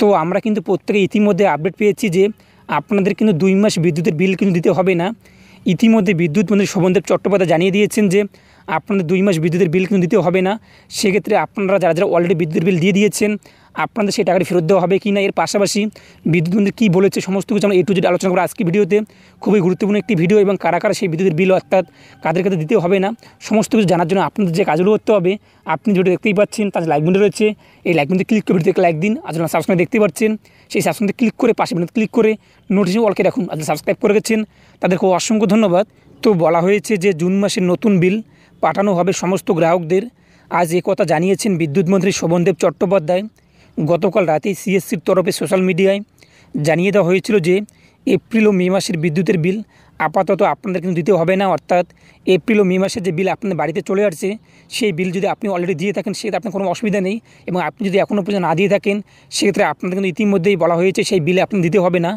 তো আমরা কিন্তু প্রত্যেকে ইতিমধ্যে আপডেট পেয়েছি যে আপনাদের কিন্তু দুই মাস বিদ্যুতের বিল কিন্তু দিতে হবে না ইতিমধ্যে বিদ্যুৎ মন্ত্রী শোভনদেব চট্টোপাধ্যায় জানিয়ে দিয়েছেন যে আপনাদের দুই মাস বিদ্যুতের বিল কিন্তু দিতে হবে না সেক্ষেত্রে আপনারা যারা যারা অলরেডি বিদ্যুতের বিল দিয়ে দিয়েছেন আপনাদের সেই টাকাটি ফেরত দেওয়া হবে কি না এর পাশাপাশি বিদ্যুৎ মন্ত্রী কী বলেছে সমস্ত কিছু আমরা এটু যদি আলোচনা করবো আজকে ভিডিওতে খুবই গুরুত্বপূর্ণ একটি ভিডিও এবং কারা কারা সেই বিদ্যুতের বিল অর্থাৎ কাদের কাদের দিতে হবে না সমস্ত কিছু জানার জন্য আপনাদের যে কাজগুলো করতে হবে আপনি যেটা দেখতেই পাচ্ছেন তার লাইক বন্ধু রয়েছে এই লাইক বন্ধু ক্লিক করে ভিডিও লাইক দিন আজ যারা সাবস্ক্রাইব দেখতে পাচ্ছেন সেই সাবস্ক্রাইব ক্লিক করে পাশে মিনিট ক্লিক করে নোটিফিকেশন অলকে রাখুন আর সাবস্ক্রাইব করে গেছেন তাদেরকে অসংখ্য ধন্যবাদ তো বলা হয়েছে যে জুন মাসের নতুন বিল পাঠানো হবে সমস্ত গ্রাহকদের আজ কথা জানিয়েছেন বিদ্যুৎ মন্ত্রী শোভনদেব চট্টোপাধ্যায় গতকাল রাতে সিএসসির তরফে সোশ্যাল মিডিয়ায় জানিয়ে দেওয়া হয়েছিল যে এপ্রিল ও মে মাসের বিদ্যুতের বিল আপাতত আপনাদের কিন্তু দিতে হবে না অর্থাৎ এপ্রিল ও মে মাসের যে বিল আপনাদের বাড়িতে চলে আসছে সেই বিল যদি আপনি অলরেডি দিয়ে থাকেন সেক্ষেত্রে আপনার কোনো অসুবিধা নেই এবং আপনি যদি এখনও পর্যন্ত না দিয়ে থাকেন সেক্ষেত্রে আপনাদের কিন্তু ইতিমধ্যেই বলা হয়েছে সেই বিলে আপনি দিতে হবে না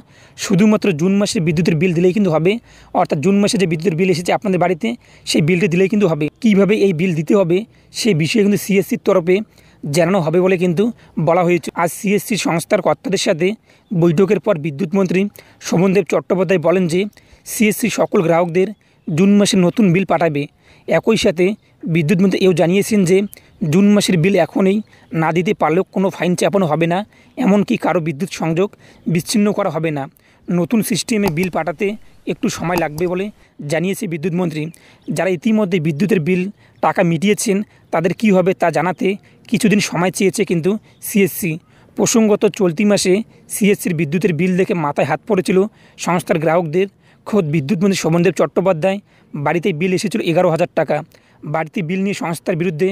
শুধুমাত্র জুন মাসের বিদ্যুতের বিল দিলেই কিন্তু হবে অর্থাৎ জুন মাসে যে বিদ্যুতের বিল এসেছে আপনাদের বাড়িতে সেই বিলটি দিলেই কিন্তু হবে কিভাবে এই বিল দিতে হবে সেই বিষয়ে কিন্তু সিএসসির তরফে জানানো হবে বলে কিন্তু বলা হয়েছে আজ সিএসসি সংস্থার কর্তাদের সাথে বৈঠকের পর বিদ্যুৎ মন্ত্রী শোভনদেব চট্টোপাধ্যায় বলেন যে সিএসসি সকল গ্রাহকদের জুন মাসে নতুন বিল পাঠাবে একই সাথে বিদ্যুৎ মন্ত্রী এও জানিয়েছেন যে জুন মাসের বিল এখনই না দিতে পারলেও কোনো ফাইন চাপানো হবে না এমনকি কারো বিদ্যুৎ সংযোগ বিচ্ছিন্ন করা হবে না নতুন সিস্টেমে বিল পাঠাতে একটু সময় লাগবে বলে জানিয়েছে বিদ্যুৎ মন্ত্রী যারা ইতিমধ্যে বিদ্যুতের বিল টাকা মিটিয়েছেন তাদের কি হবে তা জানাতে কিছুদিন সময় চেয়েছে কিন্তু সিএসসি প্রসঙ্গত চলতি মাসে সিএসসির বিদ্যুতের বিল দেখে মাথায় হাত পড়েছিল সংস্থার গ্রাহকদের খোদ বিদ্যুৎমন্ত্রী শোভনদেব চট্টোপাধ্যায় বাড়িতে বিল এসেছিল এগারো হাজার টাকা বাড়তি বিল নিয়ে সংস্থার বিরুদ্ধে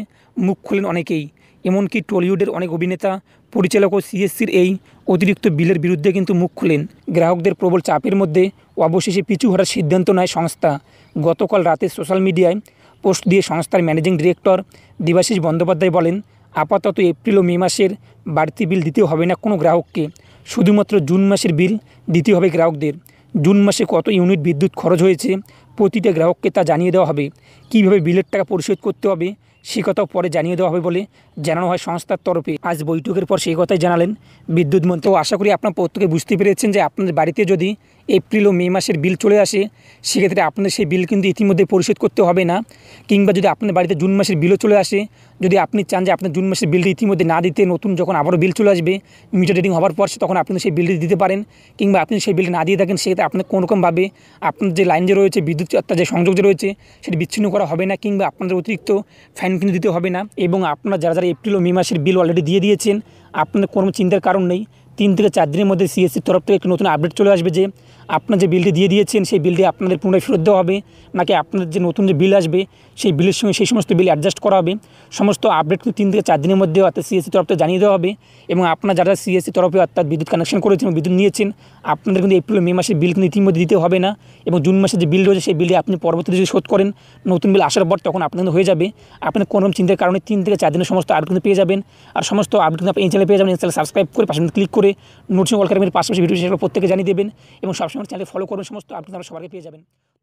মুখ খোলেন অনেকেই এমনকি টলিউডের অনেক অভিনেতা পরিচালক ও সিএসসির এই অতিরিক্ত বিলের বিরুদ্ধে কিন্তু মুখ খুলেন গ্রাহকদের প্রবল চাপের মধ্যে অবশেষে পিছু হঠার সিদ্ধান্ত নেয় সংস্থা গতকাল রাতে সোশ্যাল মিডিয়ায় পোস্ট দিয়ে সংস্থার ম্যানেজিং ডিরেক্টর দেবাশিস বন্দ্যোপাধ্যায় বলেন আপাতত এপ্রিল ও মে মাসের বাড়তি বিল দিতে হবে না কোনো গ্রাহককে শুধুমাত্র জুন মাসের বিল দিতে হবে গ্রাহকদের জুন মাসে কত ইউনিট বিদ্যুৎ খরচ হয়েছে প্রতিটা গ্রাহককে তা জানিয়ে দেওয়া হবে কীভাবে বিলের টাকা পরিশোধ করতে হবে সে কথাও পরে জানিয়ে দেওয়া হবে বলে জানানো হয় সংস্থার তরফে আজ বৈঠকের পর সেই কথাই জানালেন বিদ্যুৎ মন্ত্রী আশা করি আপনার প্রত্যেকে বুঝতে পেরেছেন যে আপনাদের বাড়িতে যদি এপ্রিল ও মে মাসের বিল চলে আসে সেক্ষেত্রে আপনাদের সেই বিল কিন্তু ইতিমধ্যে পরিশোধ করতে হবে না কিংবা যদি আপনার বাড়িতে জুন মাসের বিলও চলে আসে যদি আপনি চান যে আপনার জুন মাসের বিলটি ইতিমধ্যে না দিতে নতুন যখন আবারও বিল চলে আসবে মিটার রিডিং হওয়ার পর তখন আপনি সেই বিলটি দিতে পারেন কিংবা আপনি সেই বিলটি না দিয়ে থাকেন সেক্ষেত্রে আপনার কোনোরকমভাবে আপনার যে লাইন যে রয়েছে বিদ্যুৎ যে সংযোগ যে রয়েছে সেটি বিচ্ছিন্ন করা হবে না কিংবা আপনাদের অতিরিক্ত ফ্যান কিন্তু দিতে হবে না এবং আপনারা যারা যারা এপ্রিল ও মে মাসের বিল অলরেডি দিয়ে দিয়েছেন আপনাদের কোনো চিন্তার কারণ নেই তিন থেকে চার দিনের মধ্যে সিএসসির তরফ থেকে একটি নতুন আপডেট চলে আসবে যে আপনার যে বিলটি দিয়ে দিয়েছেন সেই বিলটি আপনাদের পুনরায় ফেরত দেওয়া হবে নাকি আপনাদের যে নতুন যে বিল আসবে সেই বিলের সঙ্গে সেই সমস্ত বিল অ্যাডজাস্ট করা হবে সমস্ত আপডেট কিন্তু তিন থেকে চার দিনের মধ্যে অর্থাৎ সিএসসি তরফে জানিয়ে দেওয়া হবে এবং আপনার যারা সিএসসি তরফে অর্থাৎ বিদ্যুৎ কানেকশন করেছেন বিদ্যুৎ নিয়েছেন আপনাদের কিন্তু এপ্রিল মে মাসের বিল কিন্তু ইতিমধ্যে দিতে হবে না এবং জুন মাসের যে বিল রয়েছে সেই বিলটি আপনি পরবর্তীতে যদি শোধ করেন নতুন বিল আসার পর তখন আপনাদের হয়ে যাবে আপনি কোনোরকম চিন্তার কারণে তিন থেকে চার দিনের সমস্ত আপডেট কিন্তু পেয়ে যাবেন আর সমস্ত আপডেট কিন্তু আপনি এই চ্যানেলে পেয়ে যাবেন এই চ্যানেল সাবস্ক্রাইব করে পাশে ক্লিক করে নোটিং অলকারের পাশাপাশি ভিডিও সেগুলো প্রত্যেকে জানিয়ে দেবেন এবং সবসময় আমার চ্যানেলে ফলো করুন সমস্ত আপনি আপনারা সবাইকে পেয়ে যাবেন